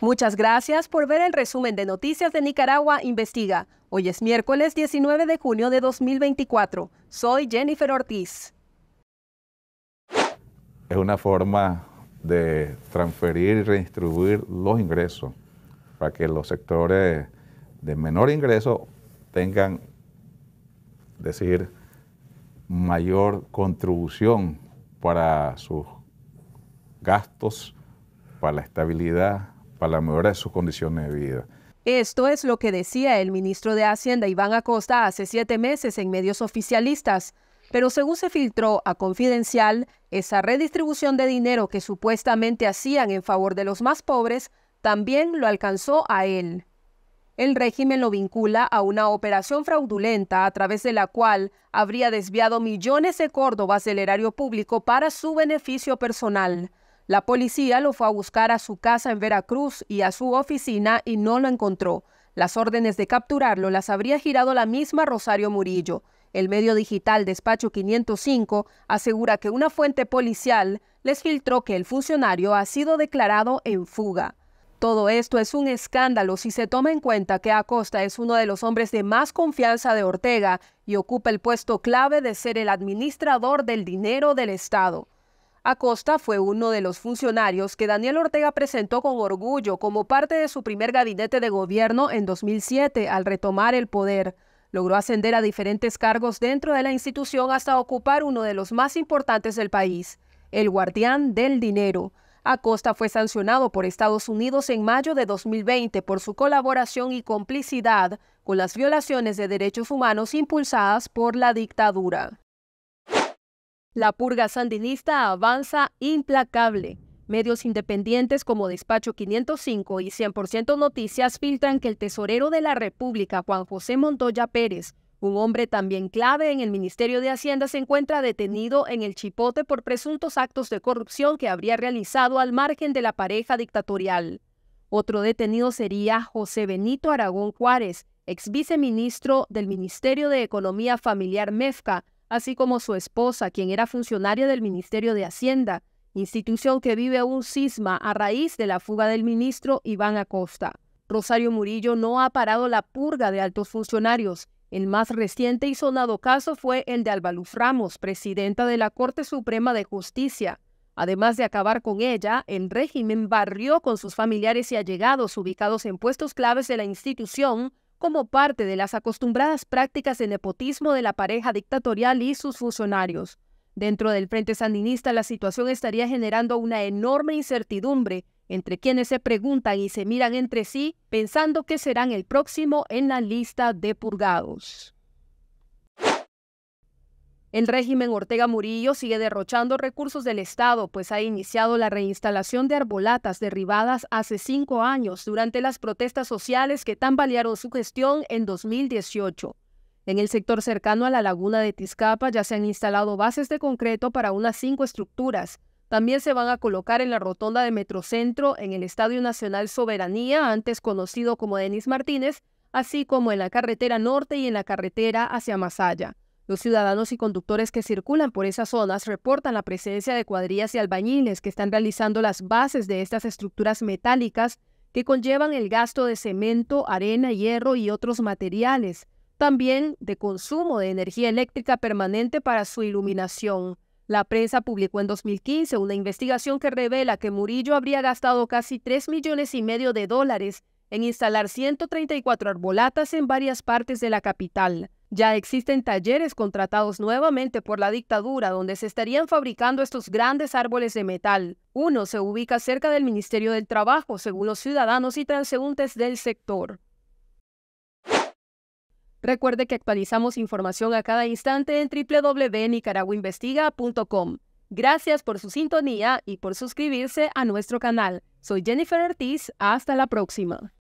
Muchas gracias por ver el resumen de Noticias de Nicaragua Investiga. Hoy es miércoles 19 de junio de 2024. Soy Jennifer Ortiz. Es una forma de transferir y redistribuir los ingresos para que los sectores de menor ingreso tengan, decir, mayor contribución para sus gastos, para la estabilidad, para la mejora de sus condiciones de vida. Esto es lo que decía el ministro de Hacienda Iván Acosta hace siete meses en medios oficialistas. Pero según se filtró a Confidencial, esa redistribución de dinero que supuestamente hacían en favor de los más pobres también lo alcanzó a él. El régimen lo vincula a una operación fraudulenta a través de la cual habría desviado millones de córdobas del erario público para su beneficio personal. La policía lo fue a buscar a su casa en Veracruz y a su oficina y no lo encontró. Las órdenes de capturarlo las habría girado la misma Rosario Murillo. El medio digital Despacho 505 asegura que una fuente policial les filtró que el funcionario ha sido declarado en fuga. Todo esto es un escándalo si se toma en cuenta que Acosta es uno de los hombres de más confianza de Ortega y ocupa el puesto clave de ser el administrador del dinero del Estado. Acosta fue uno de los funcionarios que Daniel Ortega presentó con orgullo como parte de su primer gabinete de gobierno en 2007 al retomar el poder. Logró ascender a diferentes cargos dentro de la institución hasta ocupar uno de los más importantes del país, el guardián del dinero. Acosta fue sancionado por Estados Unidos en mayo de 2020 por su colaboración y complicidad con las violaciones de derechos humanos impulsadas por la dictadura. La purga sandinista avanza implacable. Medios independientes como Despacho 505 y 100% Noticias filtran que el tesorero de la República, Juan José Montoya Pérez, un hombre también clave en el Ministerio de Hacienda, se encuentra detenido en el Chipote por presuntos actos de corrupción que habría realizado al margen de la pareja dictatorial. Otro detenido sería José Benito Aragón Juárez, ex viceministro del Ministerio de Economía Familiar MEFCA, así como su esposa, quien era funcionaria del Ministerio de Hacienda, institución que vive un cisma a raíz de la fuga del ministro Iván Acosta. Rosario Murillo no ha parado la purga de altos funcionarios. El más reciente y sonado caso fue el de Albaluz Ramos, presidenta de la Corte Suprema de Justicia. Además de acabar con ella, el régimen barrió con sus familiares y allegados ubicados en puestos claves de la institución como parte de las acostumbradas prácticas de nepotismo de la pareja dictatorial y sus funcionarios. Dentro del Frente Sandinista la situación estaría generando una enorme incertidumbre entre quienes se preguntan y se miran entre sí pensando que serán el próximo en la lista de purgados. El régimen Ortega Murillo sigue derrochando recursos del Estado, pues ha iniciado la reinstalación de arbolatas derribadas hace cinco años durante las protestas sociales que tambalearon su gestión en 2018. En el sector cercano a la laguna de Tizcapa ya se han instalado bases de concreto para unas cinco estructuras. También se van a colocar en la rotonda de Metrocentro, en el Estadio Nacional Soberanía, antes conocido como Denis Martínez, así como en la carretera norte y en la carretera hacia Masaya. Los ciudadanos y conductores que circulan por esas zonas reportan la presencia de cuadrillas y albañiles que están realizando las bases de estas estructuras metálicas que conllevan el gasto de cemento, arena, hierro y otros materiales, también de consumo de energía eléctrica permanente para su iluminación. La prensa publicó en 2015 una investigación que revela que Murillo habría gastado casi 3 millones y medio de dólares en instalar 134 arbolatas en varias partes de la capital. Ya existen talleres contratados nuevamente por la dictadura donde se estarían fabricando estos grandes árboles de metal. Uno se ubica cerca del Ministerio del Trabajo, según los ciudadanos y transeúntes del sector. Recuerde que actualizamos información a cada instante en www.nicaraguainvestiga.com. Gracias por su sintonía y por suscribirse a nuestro canal. Soy Jennifer Ortiz. Hasta la próxima.